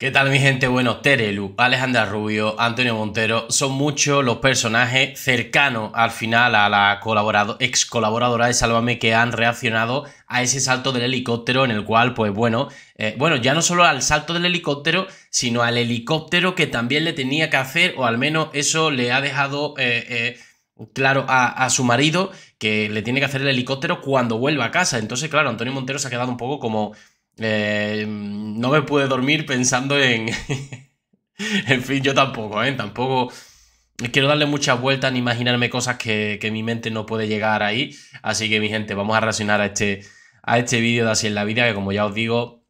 ¿Qué tal mi gente? Bueno, Terelu, Alejandra Rubio, Antonio Montero, son muchos los personajes cercanos al final a la colaborado, ex colaboradora de Sálvame que han reaccionado a ese salto del helicóptero en el cual, pues bueno, eh, bueno, ya no solo al salto del helicóptero, sino al helicóptero que también le tenía que hacer, o al menos eso le ha dejado... Eh, eh, claro, a, su marido que le tiene que hacer el helicóptero cuando vuelva a casa. Entonces, claro, Antonio Montero se ha quedado un poco como eh, no me pude dormir pensando en... en fin, yo tampoco, ¿eh? Tampoco quiero darle muchas vueltas ni imaginarme cosas que, que, mi mente no puede llegar ahí. Así que, mi gente, vamos a reaccionar a este, a este vídeo de Así en la Vida, que como ya os digo,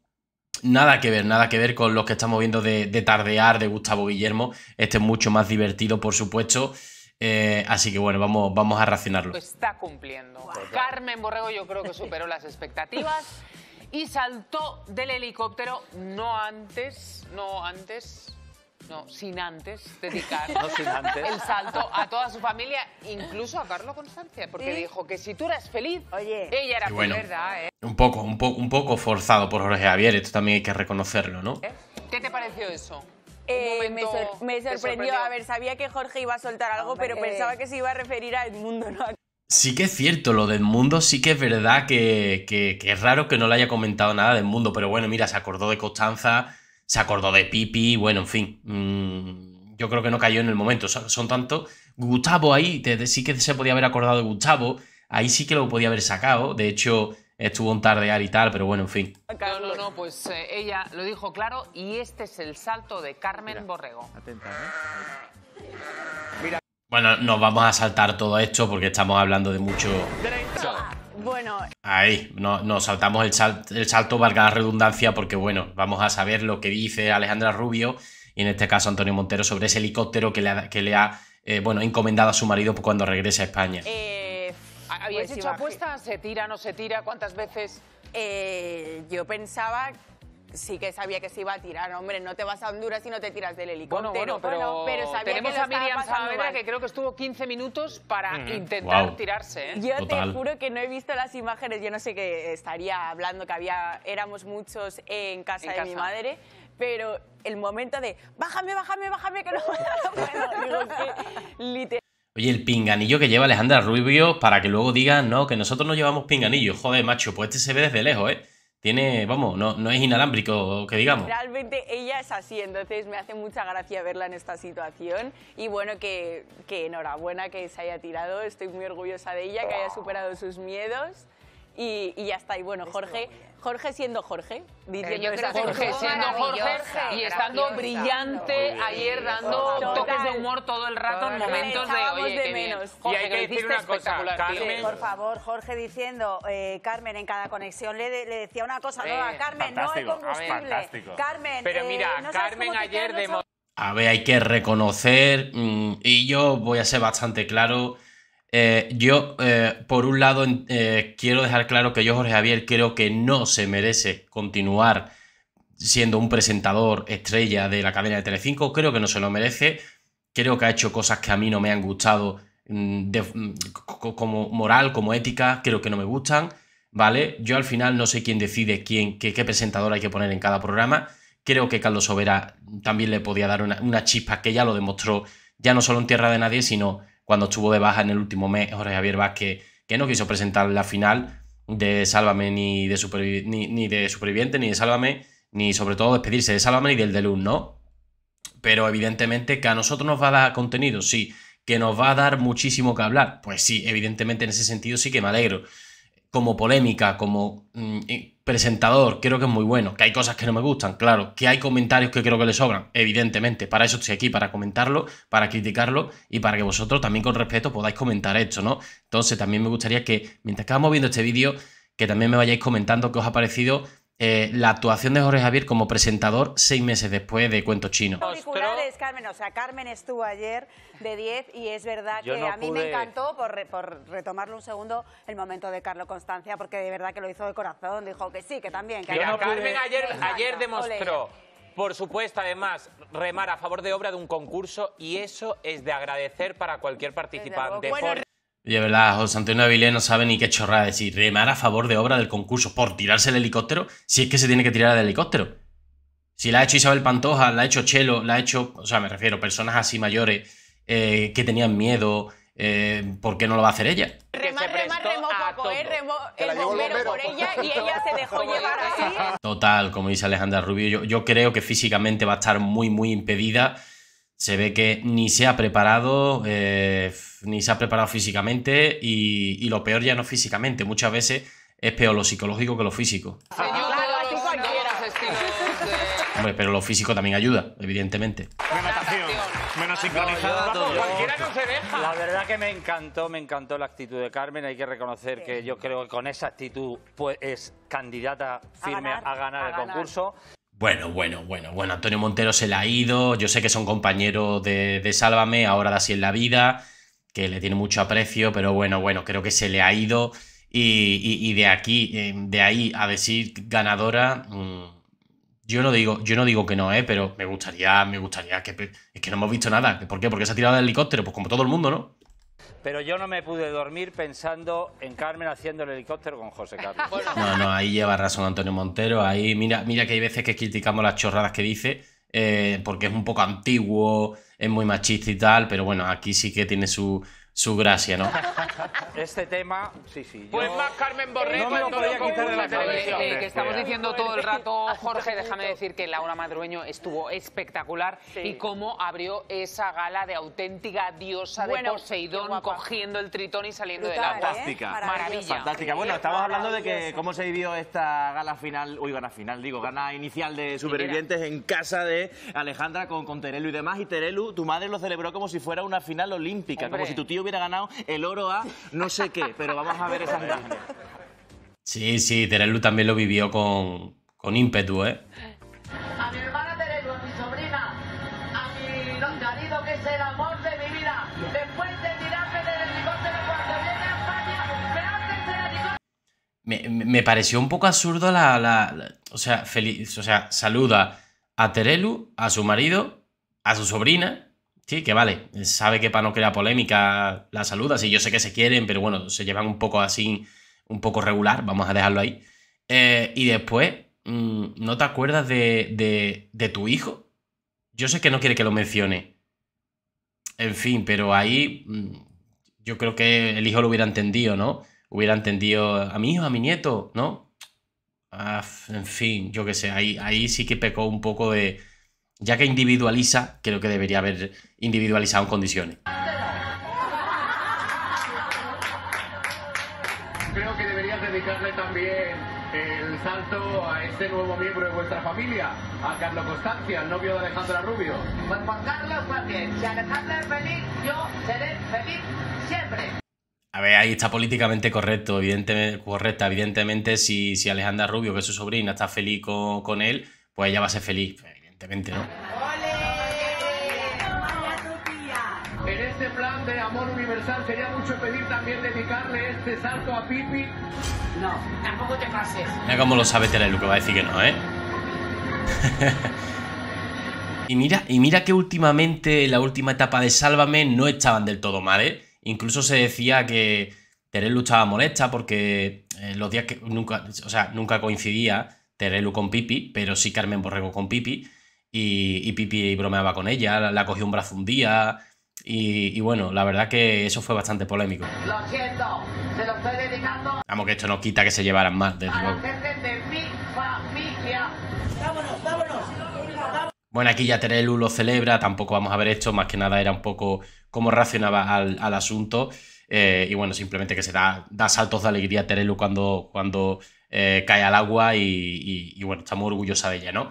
nada que ver, nada que ver con los que estamos viendo de, Tardear de Gustavo Guillermo. Este es mucho más divertido, por supuesto. Eh, así que bueno, vamos, vamos a reaccionarlo. Está cumpliendo. Carmen Borrego yo creo que superó las expectativas y saltó del helicóptero no antes, no antes, no, sin antes dedicar el salto a toda su familia, incluso a Carlos Constancia, porque dijo que si tú eras feliz, ella era feliz, ¿verdad? Eh? Un, poco, un, poco un poco forzado por Jorge Javier, esto también hay que reconocerlo, ¿no? ¿Eh? ¿Qué te pareció eso? Eh, me, sorprendió. A ver, sabía que Jorge iba a soltar algo, pero pensaba que se iba a referir a mundo, ¿no? Sí que es cierto, lo del mundo sí que es verdad que, es raro que no le haya comentado nada del mundo, pero bueno, mira, se acordó de Constanza, se acordó de Pipi, bueno, en fin, mm, yo creo que no cayó en el momento, son, tanto... Gustavo ahí, sí que se podía haber acordado de Gustavo, ahí sí que lo podía haber sacado, de hecho estuvo un tardear y tal, pero bueno, en fin. No, no, no, pues eh, ella lo dijo claro y este es el salto de Carmen Borrego. ¿eh? Mira. Bueno, nos vamos a saltar todo esto porque estamos hablando de mucho... Bueno. Ahí, nos saltamos el, el salto, valga la redundancia, porque bueno, vamos a saber lo que dice Alejandra Rubio y en este caso Antonio Montero sobre ese helicóptero que le ha, eh, bueno, encomendado a su marido cuando regrese a España. Eh, pues hecho apuestas? ¿Se tira, no se tira? ¿Cuántas veces? Eh, yo pensaba sí que sabía que se iba a tirar, hombre, no te vas a Honduras y no te tiras del helicóptero. Bueno, a pero, pero sabía tenemos a Miriam Saavedra que creo que estuvo 15 minutos para mm, mm. intentar tirarse. ¿eh? Yo te juro que no he visto las imágenes, yo no sé qué estaría hablando, que había, éramos muchos en casa de mi madre, pero el momento de, bájame, bájame, bájame, que no que, Oye, el pinganillo que lleva Alejandra Rubio para que luego diga no, que nosotros no llevamos pinganillo. Joder, macho, pues este se ve desde lejos, ¿eh? tiene, vamos, no, es inalámbrico, que digamos. Realmente ella es así, entonces me hace mucha gracia verla en esta situación y bueno, que, que enhorabuena que se haya tirado, estoy muy orgullosa de ella, que haya superado sus miedos y, ya está. Y bueno, Jorge, Jorge siendo Jorge, diciendo que Jorge siendo Jorge y estando brillante ayer dando toques de humor todo el rato en momentos de, oye, menos. y hay que, decir una cosa, Carmen. por favor, Jorge diciendo, eh, Carmen en cada conexión le, decía una cosa nueva, Carmen, no hay combustible. Carmen, pero eh, mira, Carmen ayer de... A ver, hay que reconocer, mm, y yo voy a ser bastante claro, eh, yo, eh, por un lado, eh, quiero dejar claro que yo, Jorge Javier, creo que no se merece continuar siendo un presentador estrella de la cadena de Telecinco. Creo que no se lo merece. Creo que ha hecho cosas que a mí no me han gustado mm, mm, como moral, como ética. Creo que no me gustan, ¿vale? Yo al final no sé quién decide quién, qué, qué presentador hay que poner en cada programa. Creo que Carlos Sobera también le podía dar una, una chispa que ya lo demostró, ya no solo en Tierra de Nadie, sino cuando estuvo de baja en el último mes Jorge Javier Vázquez, que no quiso presentar la final de Sálvame ni de, ni, de Superviviente, ni de Sálvame, ni sobre todo despedirse de Sálvame ni del Delun, ¿no? Pero evidentemente que a nosotros nos va a dar contenido, sí, que nos va a dar muchísimo que hablar, pues sí, evidentemente en ese sentido sí que me alegro como polémica, como mm, eh, presentador, creo que es muy bueno. Que hay cosas que no me gustan, claro. Que hay comentarios que creo que le sobran, evidentemente. Para eso estoy aquí, para comentarlo, para criticarlo y para que vosotros también con respeto podáis comentar esto, ¿no? Entonces también me gustaría que, mientras que viendo este vídeo, que también me vayáis comentando qué os ha parecido eh, la actuación de Jorge Javier como presentador seis meses después de Cuento Chino. Carmen, o sea, Carmen estuvo ayer de 10 y es verdad que a mí me encantó, por, retomarlo un segundo, el momento de Carlos Constancia, porque de verdad que lo hizo de corazón, dijo que sí, que también. Carmen ayer, ayer demostró... Por supuesto, además, remar a favor de obra de un concurso y eso es de agradecer para cualquier participante. y de verdad, José Antonio Avilés no sabe ni qué chorra decir. Remar a favor de obra del concurso por tirarse el helicóptero, si es que se tiene que tirar el helicóptero. Si la ha hecho Isabel Pantoja, la ha hecho Chelo, la ha hecho, o sea, me refiero, personas así mayores eh, que tenían miedo, eh, ¿por qué no lo va a hacer ella? Remar, remar, ¿eh? el por ella y ella se dejó llevar así. Total, como dice Alejandra Rubio, yo, creo que físicamente va a estar muy, muy impedida. Se ve que ni se ha preparado, eh, ni se ha preparado físicamente y, y, lo peor ya no físicamente. Muchas veces es peor lo psicológico que lo físico pero lo físico también ayuda, evidentemente. La verdad que me encantó, me encantó la actitud de Carmen. Hay que reconocer que yo creo que con esa actitud pues, es candidata firme a ganar, el concurso. Bueno, bueno, bueno, bueno, Antonio Montero se le ha ido, yo sé que son compañeros de, de Sálvame, ahora de Así en la Vida, que le tiene mucho aprecio, pero bueno, bueno, creo que se le ha ido y, de aquí, eh, de ahí a decir ganadora... Mm, yo no digo, yo no digo que no, ¿eh? pero me gustaría, me gustaría que. Es que no hemos visto nada. ¿Por qué? Porque se ha tirado del helicóptero, pues como todo el mundo, ¿no? Pero yo no me pude dormir pensando en Carmen haciendo el helicóptero con José Carlos. No, no, ahí lleva razón Antonio Montero. Ahí, mira, mira que hay veces que criticamos las chorradas que dice, eh, porque es un poco antiguo, es muy machista y tal, pero bueno, aquí sí que tiene su, su gracia, ¿no? Este tema, sí, sí. Pues más Carmen Borrego. no quitar de la eh, que estamos diciendo todo el rato, Jorge, déjame decir que Laura Madrueño estuvo espectacular y cómo abrió esa gala de auténtica diosa bueno, de Poseidón cogiendo el tritón y saliendo del agua. ¿eh? Fantástica. Maravilla. Fantástica. Bueno, estamos hablando de que cómo se vivió esta gala final, uy, gana final, digo, gana inicial de supervivientes en casa de Alejandra con, con Terelu y demás. Y Terelu, tu madre lo celebró como si fuera una final olímpica, como si tu tío hubiera ganado el oro a no sé qué, pero vamos a ver esa imágenes. Sí, sí, Terelu también lo vivió con, con ímpetu, ¿eh? A mi hermana Terelu, a mi sobrina, a mi querido que es el amor de mi vida, después de tirarme del helicóptero de cuando viene a España, me hacen Me, me, pareció un poco absurdo la, la, la, o sea, feliz, o sea, saluda a Terelu, a su marido, a su sobrina Sí, que vale, sabe que para no crear polémica la saluda, sí, yo sé que se quieren, pero bueno, se llevan un poco así, un poco regular, vamos a dejarlo ahí. Eh, y después, mm, ¿no te acuerdas de, de, tu hijo? Yo sé que no quiere que lo mencione. En fin, pero ahí mm, yo creo que el hijo lo hubiera entendido, ¿no? Hubiera entendido a mi hijo, a mi nieto, ¿no? Ah, en fin, yo qué sé, ahí, ahí sí que pecó un poco de, ya que individualiza, creo que debería haber individualizado en condiciones. Creo que deberías dedicarle también el salto a este nuevo miembro de vuestra familia, a Carlos Constancia, el novio de Alejandra Rubio. Pues Carlos también. Pues si Alejandra es feliz, yo seré feliz siempre. A ver, ahí está políticamente correcto, evidentemente, correcta. Evidentemente, si, si Alejandra Rubio, que es su sobrina, está feliz con, con él, pues ella va a ser feliz evidentemente, ¿no? En este plan de amor universal quería mucho pedir también dedicarle este salto a Pipi. No, tampoco te pases. Mira cómo lo sabe Terelu que va a decir que no, ¿eh? y, mira, y mira que últimamente, en la última etapa de Sálvame, no estaban del todo mal, ¿eh? Incluso se decía que Terelu estaba molesta porque eh, los días que nunca, o sea, nunca coincidía Terelu con Pipi, pero sí Carmen Borrego con Pipi y, y Pipi bromeaba con ella, la, cogió un brazo un día y, bueno, la verdad que eso fue bastante polémico. Lo siento, se lo estoy dedicando. Vamos, que esto no quita que se llevaran más, de Bueno, aquí ya Terelu lo celebra, tampoco vamos a ver esto, más que nada era un poco cómo reaccionaba al, asunto. Eh, y bueno, simplemente que se da, saltos de alegría Terelu cuando, cuando eh, cae al agua y, y bueno, está muy orgullosa de ella, ¿no?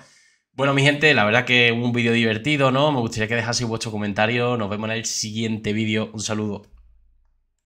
Bueno, mi gente, la verdad que un vídeo divertido, ¿no? Me gustaría que dejaseis vuestro comentario. Nos vemos en el siguiente vídeo. Un saludo.